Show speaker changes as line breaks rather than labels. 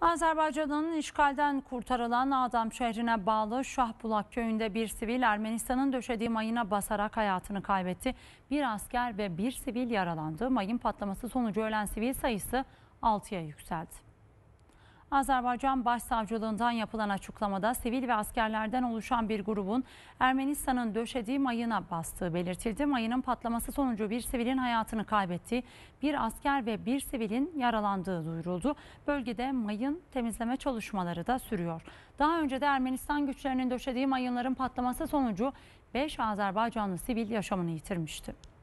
Azerbaycan'ın işgalden kurtarılan Adam şehrine bağlı Şahbulak köyünde bir sivil Ermenistan'ın döşediği mayına basarak hayatını kaybetti. Bir asker ve bir sivil yaralandı. Mayın patlaması sonucu ölen sivil sayısı 6'ya yükseldi. Azerbaycan Başsavcılığından yapılan açıklamada sivil ve askerlerden oluşan bir grubun Ermenistan'ın döşediği mayına bastığı belirtildi. Mayının patlaması sonucu bir sivilin hayatını kaybetti, bir asker ve bir sivilin yaralandığı duyuruldu. Bölgede mayın temizleme çalışmaları da sürüyor. Daha önce de Ermenistan güçlerinin döşediği mayınların patlaması sonucu 5 Azerbaycanlı sivil yaşamını yitirmişti.